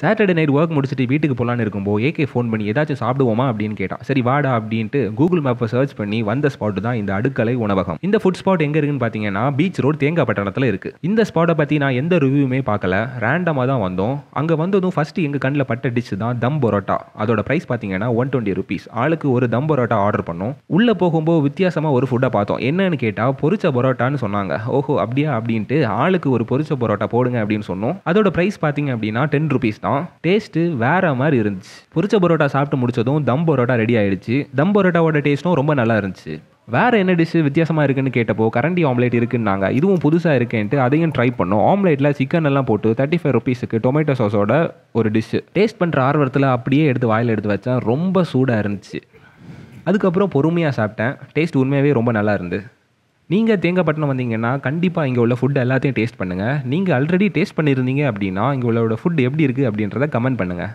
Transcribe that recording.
Saturday night work முடிச்சுட்டு வீட்டுக்கு போகலான்னு இருக்கும்போது ஏகே ஃபோன் பண்ணி ஏதாச்சும் சாப்பிடுவோமா அப்படின்னு கேட்டான் சரி வாடா அப்படின்ட்டு கூகுள் மேப்பை சர்ச் பண்ணி வந்த ஸ்பாட்டு தான் இந்த அடுக்கலை உணவகம் இந்த ஃபுட் ஸ்பாட் எங்கே இருக்குன்னு பார்த்தீங்கன்னா பீச் ரோடு தேங்காய் பட்டணத்தில் இருக்குது இந்த ஸ்பாட்டை பற்றி நான் எந்த ரிவ்யூமே பார்க்கல ரேண்டமாக தான் வந்தோம் அங்கே வந்ததும் ஃபஸ்ட்டு எங்கள் கண்ணில் பட்ட டிஷ் தான் தம் பரோட்டா அதோட ப்ரைஸ் பார்த்தீங்கன்னா ஒன் டுவெண்ட்டி ருபீஸ் ஆளுக்கு ஒரு தம் பரோட்டா ஆர்டர் பண்ணோம் உள்ளே போகும்போது வித்தியாசமாக ஒரு ஃபுட்டை பார்த்தோம் என்னன்னு கேட்டால் பொரிச்ச பரோட்டான்னு சொன்னாங்க ஓஹோ அப்படியா அப்படின்ட்டு ஆளுக்கு ஒரு பொரிச்ச பரோட்டா போடுங்க அப்படின்னு சொன்னோம் அதோட ப்ரைஸ் பார்த்தீங்க அப்படின்னா டென் ருபீஸ் தான் சாப்பிட்டோம் டேஸ்ட்டு வேற மாதிரி இருந்துச்சு பொரிச்ச பரோட்டா சாப்பிட்டு முடிச்சதும் தம் பரோட்டா ரெடி ஆயிடுச்சு தம் பரோட்டாவோட டேஸ்ட்டும் ரொம்ப நல்லா இருந்துச்சு வேறு என்ன டிஷ்ஷு வித்தியாசமாக இருக்குன்னு கேட்டப்போ கரண்டி ஆம்லேட் இருக்குன்னாங்க இதுவும் புதுசாக இருக்கேன்ட்டு அதையும் ட்ரை பண்ணோம் ஆம்லேட்டில் சிக்கன் எல்லாம் போட்டு தேர்ட்டி ஃபைவ் ருபீஸுக்கு டொமேட்டோ சாஸோட ஒரு டிஷ்ஷு டேஸ்ட் பண்ணுற ஆர்வத்தில் அப்படியே எடுத்து வாயில் எடுத்து வச்சேன் ரொம்ப சூடாக இருந்துச்சு அதுக்கப்புறம் பொறுமையாக சாப்பிட்டேன் டேஸ்ட் உண்மையாகவே ரொம்ப நல்லா இருந்து நீங்கள் தேங்காய்பட்டினம் வந்தீங்கன்னா கண்டிப்பாக இங்கே உள்ள ஃபுட் எல்லாத்தையும் டேஸ்ட் பண்ணுங்கள் நீங்கள் ஆல்ரெடி டேஸ்ட் பண்ணியிருந்தீங்க அப்படின்னா இங்கே உள்ளோட ஃபுட் எப்படி இருக்குது அப்படின்றத கமெண்ட் பண்ணுங்கள்